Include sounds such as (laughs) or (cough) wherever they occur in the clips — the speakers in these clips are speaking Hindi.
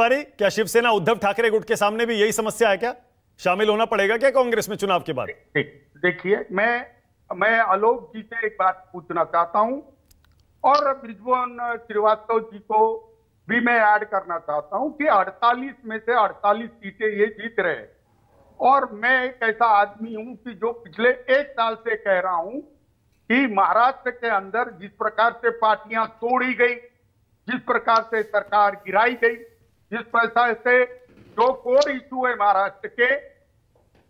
पटवारी क्या शिवसेना उद्धव ठाकरे गुट के सामने भी यही समस्या है क्या शामिल होना पड़ेगा क्या कांग्रेस में चुनाव के बाद देखिए मैं मैं आलोक जी से एक बात पूछना चाहता हूं और ब्रिजभुवन श्रीवास्तव जी को भी मैं ऐड करना चाहता हूं कि 48 में से 48 सीटें ये जीत रहे और मैं एक ऐसा आदमी हूं कि जो पिछले एक साल से कह रहा हूं कि महाराष्ट्र के अंदर जिस प्रकार से पार्टियां तोड़ी गई जिस प्रकार से सरकार गिराई गई जिस पैसा से जो कोर इशू है महाराष्ट्र के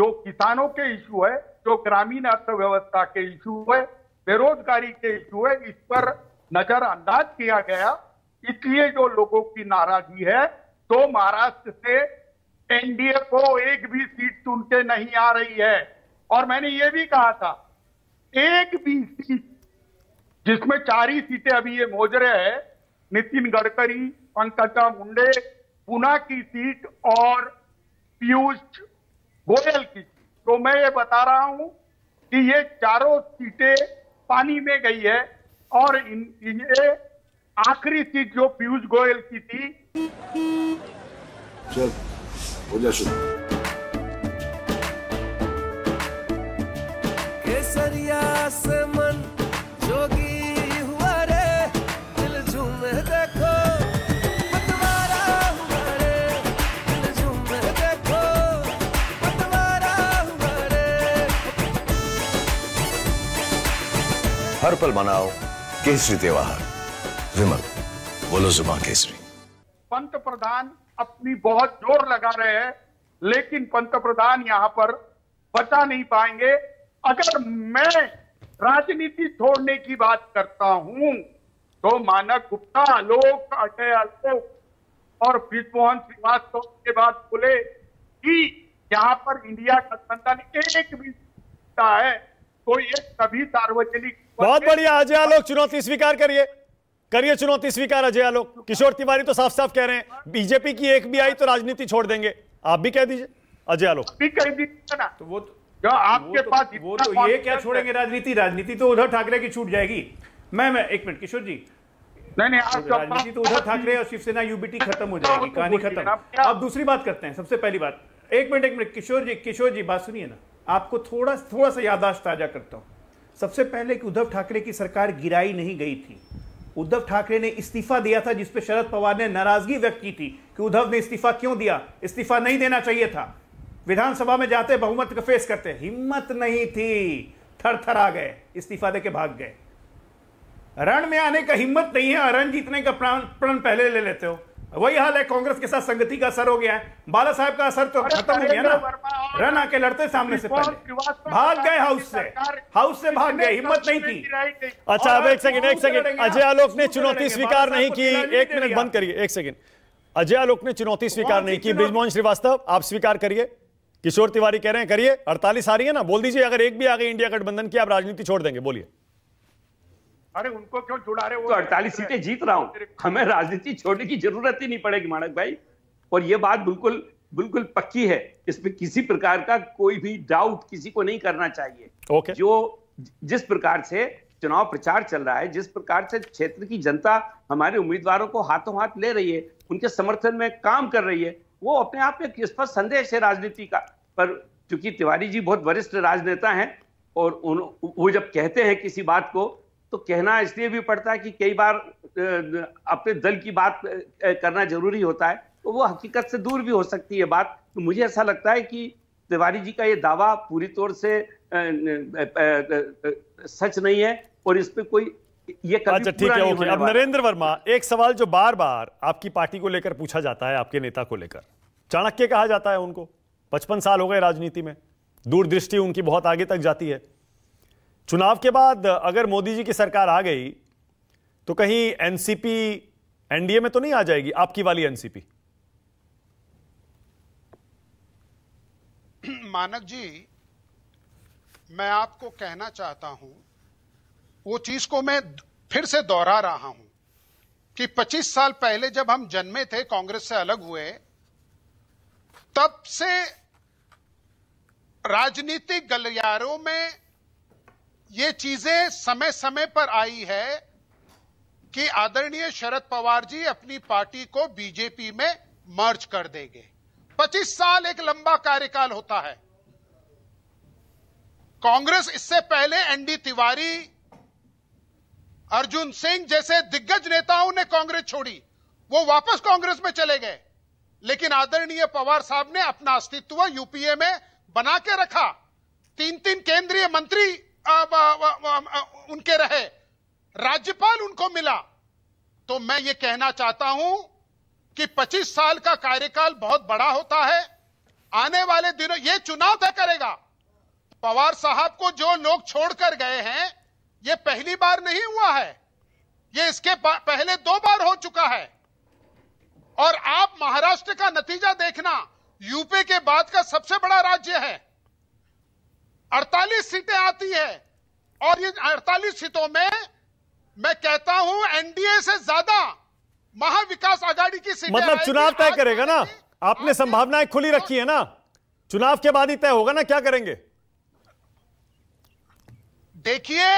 जो किसानों के इशू है जो ग्रामीण अर्थव्यवस्था के इशू है बेरोजगारी के इशू है इस पर नजरअंदाज किया गया इसलिए जो लोगों की नाराजगी है तो महाराष्ट्र से एनडीए को एक भी सीट चुनते नहीं आ रही है और मैंने ये भी कहा था एक भी सीट जिसमें चार ही सीटें अभी ये मोजरे है नितिन गडकरी पंकजा मुंडे पुना की सीट और पीयूष गोयल की सीट तो मैं ये बता रहा हूं कि ये चारों सीटें पानी में गई है और इन, इन ये आखिरी सीट जो पीयूष गोयल की थी चल हो जा शुरू हर पल मनाओ केसरी त्योहार विमल बोलो जुमा केसरी पंत प्रधान अपनी बहुत जोर लगा रहे हैं लेकिन पंत प्रधान यहाँ पर बचा नहीं पाएंगे अगर मैं राजनीति छोड़ने की बात करता हूं तो मानक गुप्ता आलोक अटय आलोक और ब्रिजमोहन श्रीवास्तव के बाद बोले कि यहां पर इंडिया गठबंधन एक भी है तो ये सभी सार्वजनिक बहुत बढ़िया अजय आलोक चुनौती स्वीकार करिए करिए चुनौती स्वीकार अजय आलोक किशोर तिवारी तो साफ साफ कह रहे हैं बीजेपी की एक भी आई तो राजनीति छोड़ देंगे आप भी कह दीजिए अजय आलोक तो तो- आपके तो- पास वो तो ये क्या छोड़ेंगे राजनीति राजनीति तो उद्धव ठाकरे की छूट जाएगी मैं मैं एक मिनट किशोर जी नहीं नहीं राजनीति तो उद्धव ठाकरे और शिवसेना यूबीटी खत्म हो जाएगी कहानी खत्म अब दूसरी बात करते हैं सबसे पहली बात एक मिनट एक मिनट किशोर जी किशोर जी बात सुनिए ना आपको थोड़ा थोड़ा सा यादाश्त ताजा करता हूं सबसे पहले कि उद्धव ठाकरे की सरकार गिराई नहीं गई थी उद्धव ठाकरे ने इस्तीफा दिया था जिसपे शरद पवार ने नाराजगी व्यक्त की थी कि उद्धव ने इस्तीफा क्यों दिया इस्तीफा नहीं देना चाहिए था विधानसभा में जाते बहुमत का फेस करते हिम्मत नहीं थी थर थर आ गए इस्तीफा दे के भाग गए रण में आने का हिम्मत नहीं है रण जीतने का प्रण पहले ले लेते हो वही हाल है कांग्रेस के साथ संगति का असर हो गया है बाला साहब का असर तो खत्म हो गया ना रन आके लड़ते सामने से पहले भाग गए हाउस से हाउस से भाग गए हिम्मत नहीं थी अच्छा अब एक सेकंड एक सेकंड अजय आलोक ने चुनौती स्वीकार नहीं की एक मिनट बंद करिए एक सेकंड अजय आलोक ने चुनौती स्वीकार नहीं की ब्रिजमोहन श्रीवास्तव आप स्वीकार करिए किशोर तिवारी कह रहे हैं करिए अड़तालीस आ रही है ना बोल दीजिए अगर एक भी आ गई इंडिया गठबंधन की आप राजनीति छोड़ देंगे बोलिए अरे उनको क्यों छुड़ा रहे वो तो अड़तालीस सीटें जीत रहा हूँ हमें राजनीति छोड़ने की जरूरत ही नहीं पड़ेगी माणक भाई और ये बात बिल्कुल बिल्कुल पक्की है इसमें किसी प्रकार का कोई भी डाउट किसी को नहीं करना चाहिए okay. जो जिस प्रकार से चुनाव प्रचार चल रहा है जिस प्रकार से क्षेत्र की जनता हमारे उम्मीदवारों को हाथों हाथ ले रही है उनके समर्थन में काम कर रही है वो अपने आप में स्पष्ट संदेश है राजनीति का पर चूंकि तिवारी जी बहुत वरिष्ठ राजनेता हैं और उन वो जब कहते हैं किसी बात को तो कहना इसलिए भी पड़ता है कि कई बार अपने दल की बात करना जरूरी होता है तो वो हकीकत से दूर भी हो सकती है बात तो मुझे ऐसा लगता है कि तिवारी जी का ये दावा पूरी तौर से सच नहीं है और इस पर कोई ये अच्छा ठीक है ओके अब नरेंद्र वर्मा एक सवाल जो बार बार आपकी पार्टी को लेकर पूछा जाता है आपके नेता को लेकर चाणक्य कहा जाता है उनको पचपन साल हो गए राजनीति में दूरदृष्टि उनकी बहुत आगे तक जाती है चुनाव के बाद अगर मोदी जी की सरकार आ गई तो कहीं एनसीपी एनडीए में तो नहीं आ जाएगी आपकी वाली एनसीपी मानक जी मैं आपको कहना चाहता हूं वो चीज को मैं फिर से दोहरा रहा हूं कि 25 साल पहले जब हम जन्मे थे कांग्रेस से अलग हुए तब से राजनीतिक गलियारों में ये चीजें समय समय पर आई है कि आदरणीय शरद पवार जी अपनी पार्टी को बीजेपी में मर्ज कर देंगे 25 साल एक लंबा कार्यकाल होता है कांग्रेस इससे पहले एनडी तिवारी अर्जुन सिंह जैसे दिग्गज नेताओं ने कांग्रेस छोड़ी वो वापस कांग्रेस में चले गए लेकिन आदरणीय पवार साहब ने अपना अस्तित्व यूपीए में बना के रखा तीन तीन केंद्रीय मंत्री अब, उनके रहे राज्यपाल उनको मिला तो मैं ये कहना चाहता हूं कि 25 साल का कार्यकाल बहुत बड़ा होता है आने वाले दिनों ये चुनाव तय करेगा पवार साहब को जो लोग छोड़कर गए हैं ये पहली बार नहीं हुआ है ये इसके पहले दो बार हो चुका है और आप महाराष्ट्र का नतीजा देखना यूपी के बाद का सबसे बड़ा राज्य है अड़तालीस सीटें आती है और ये अड़तालीस सीटों में मैं कहता हूं एनडीए से ज्यादा महाविकास आघाड़ी की सीटें मतलब चुनाव तय करेगा ना आपने संभावनाएं खुली रखी है ना चुनाव के बाद ही तय होगा ना क्या करेंगे देखिए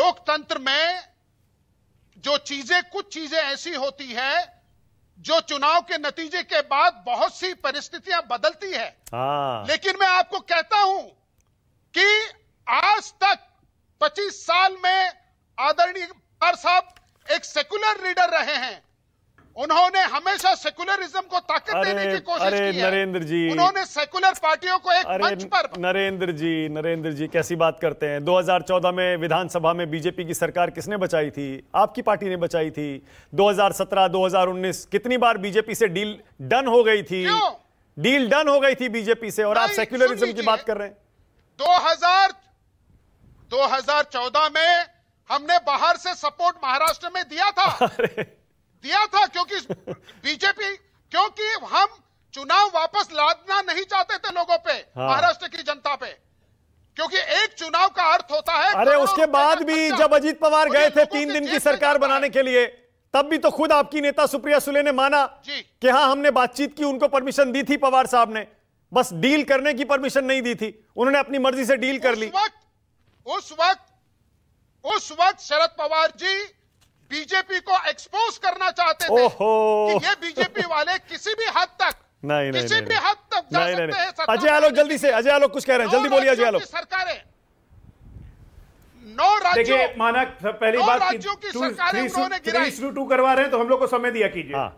लोकतंत्र में जो चीजें कुछ चीजें ऐसी होती है जो चुनाव के नतीजे के बाद बहुत सी परिस्थितियां बदलती है हाँ। लेकिन मैं आपको कहता हूं कि आज तक 25 साल में आदरणीय साहब एक सेकुलर लीडर रहे हैं उन्होंने हमेशा सेकुलरिज्म को ताकत देने की कोशिश अरे की नरेंद्र जी उन्होंने सेकुलर पार्टियों को एक मंच पर नरेंद्र जी नरेंद्र जी कैसी बात करते हैं 2014 में विधानसभा में बीजेपी की सरकार किसने बचाई थी आपकी पार्टी ने बचाई थी 2017 2019 कितनी बार बीजेपी से डील डन हो गई थी डील डन हो गई थी बीजेपी से और आप सेक्युलरिज्म की बात कर रहे हैं दो हजार में हमने बाहर से सपोर्ट महाराष्ट्र में दिया था (laughs) दिया था क्योंकि बीजेपी क्योंकि हम चुनाव वापस लादना नहीं चाहते थे लोगों पे हाँ। महाराष्ट्र की जनता पे क्योंकि एक चुनाव का अर्थ होता है अरे उसके बाद भी जब अजीत पवार गए थे तीन दिन की सरकार बनाने के लिए तब भी तो खुद आपकी नेता सुप्रिया सुले ने माना कि हाँ हमने बातचीत की उनको परमिशन दी थी पवार साहब ने बस डील करने की परमिशन नहीं दी थी उन्होंने अपनी मर्जी से डील कर ली उस वक्त उस वक्त शरद पवार जी बीजेपी को एक्सपोज करना चाहते थे कि ये बीजेपी वाले किसी भी हद तक नहीं नहीं किसी भी हद तक जा नहीं, सकते हैं अजय आलोक जल्दी से अजय आलोक कुछ कह रहे हैं जल्दी बोलिए अजय आलोक सरकारें नौ राज्यों माना पहली बात थ्री की टू करवा रहे हैं तो हम लोग को समय दिया कीजिए हाँ।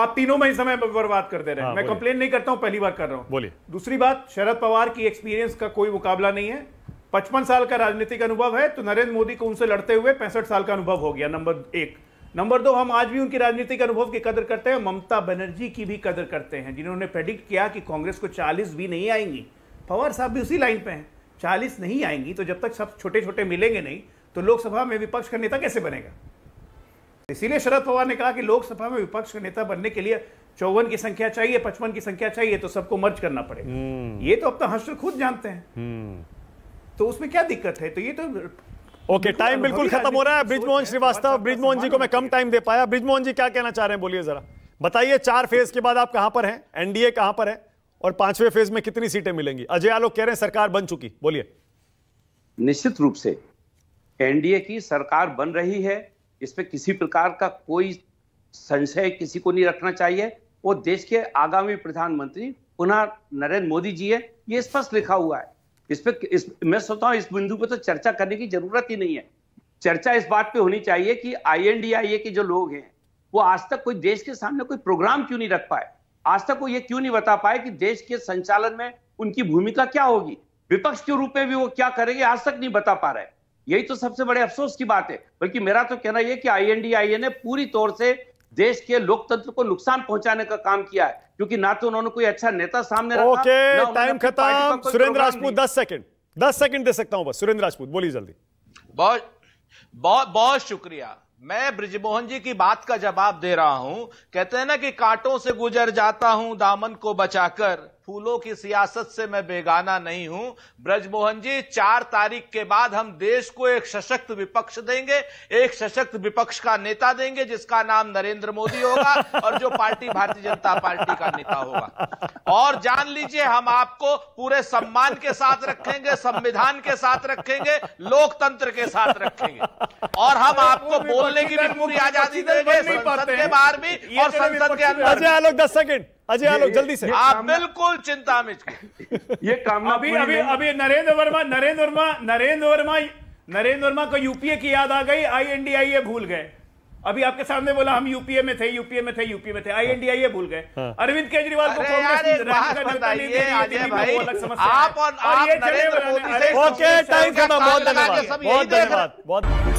आप तीनों में ही समय बर्बाद कर दे रहे हैं हाँ, मैं कंप्लेन नहीं करता हूं पहली बार कर रहा हूं बोलिए दूसरी बात शरद पवार की एक्सपीरियंस का कोई मुकाबला नहीं है पचपन साल का राजनीतिक अनुभव है तो नरेंद्र मोदी को उनसे लड़ते हुए पैंसठ साल का अनुभव हो गया नंबर एक नंबर दो हम आज भी उनकी राजनीतिक अनुभव की कदर करते हैं ममता बनर्जी की भी कदर करते हैं जिन्होंने प्रेडिक्ट किया कि कांग्रेस को 40 भी नहीं आएंगी पवार साहब भी उसी लाइन पे हैं 40 नहीं आएंगी तो जब तक सब छोटे छोटे मिलेंगे नहीं तो लोकसभा में विपक्ष का नेता कैसे बनेगा इसीलिए शरद पवार ने कहा कि लोकसभा में विपक्ष का नेता बनने के लिए चौवन की संख्या चाहिए पचपन की संख्या चाहिए तो सबको मर्ज करना पड़ेगा हम्म। ये तो अब तो हर्ष खुद जानते हैं हम्म। तो उसमें क्या दिक्कत है तो ये तो ओके टाइम बिल्कुल खत्म हो रहा है ब्रिजमोहन श्रीवास्तव ब्रिजमोहन जी को मैं कम टाइम दे पाया ब्रिजमोहन जी क्या कहना चाह रहे हैं बोलिए जरा बताइए चार फेज के बाद आप कहां पर हैं एनडीए कहां पर है और पांचवें फेज में कितनी सीटें मिलेंगी अजय आलोक कह रहे हैं सरकार बन चुकी बोलिए निश्चित रूप से एनडीए की सरकार बन रही है इस पर किसी प्रकार का कोई संशय किसी को नहीं रखना चाहिए वो देश के आगामी प्रधानमंत्री पुनः नरेंद्र मोदी जी है ये स्पष्ट लिखा हुआ है इस पे इस मैं सोचता हूँ इस बिंदु पे तो चर्चा करने की जरूरत ही नहीं है चर्चा इस बात पे होनी चाहिए कि आईएनडीआईए के जो लोग हैं वो आज तक कोई देश के सामने कोई प्रोग्राम क्यों नहीं रख पाए आज तक वो ये क्यों नहीं बता पाए कि देश के संचालन में उनकी भूमिका क्या होगी विपक्ष के रूप में भी वो क्या करेंगे आज तक नहीं बता पा रहे यही तो सबसे बड़े अफसोस की बात है बल्कि मेरा तो कहना यह कि आई ने पूरी तौर से देश के लोकतंत्र को नुकसान पहुंचाने का काम किया है क्योंकि ना तो उन्होंने कोई अच्छा नेता सामने रखा ओके टाइम खत्म सुरेंद्र राजपूत दस सेकंड दस सेकंड दे सकता हूं बस सुरेंद्र राजपूत बोलिए जल्दी बहुत बहुत बहुत शुक्रिया मैं ब्रिजमोहन जी की बात का जवाब दे रहा हूं कहते हैं ना कि कांटों से गुजर जाता हूं दामन को बचाकर फूलों की सियासत से मैं बेगाना नहीं हूं ब्रजमोहन जी चार तारीख के बाद हम देश को एक सशक्त विपक्ष देंगे एक सशक्त विपक्ष का नेता देंगे जिसका नाम नरेंद्र मोदी होगा (laughs) और जो पार्टी भारतीय जनता पार्टी का नेता होगा और जान लीजिए हम आपको पूरे सम्मान के साथ रखेंगे संविधान के साथ रखेंगे लोकतंत्र के साथ रखेंगे और हम आपको बोलने की भी पूरी आजादी देंगे संसद के बाहर भी और तो संसद के अंदर अच्छा, आलोक दस सेकेंड अजय आलोक जल्दी से आप बिल्कुल चिंता में ये कामना अभी अभी अभी नरेंद्र वर्मा नरेंद्र वर्मा नरेंद्र वर्मा नरेंद्र वर्मा को यूपीए की याद आ गई आईएनडीआईए भूल गए अभी आपके सामने बोला हम यूपीए में थे यूपीए में थे यूपीए में थे आईएनडीआईए भूल गए हाँ। अरविंद केजरीवाल को कांग्रेस ओके टाइम बहुत धन्यवाद बहुत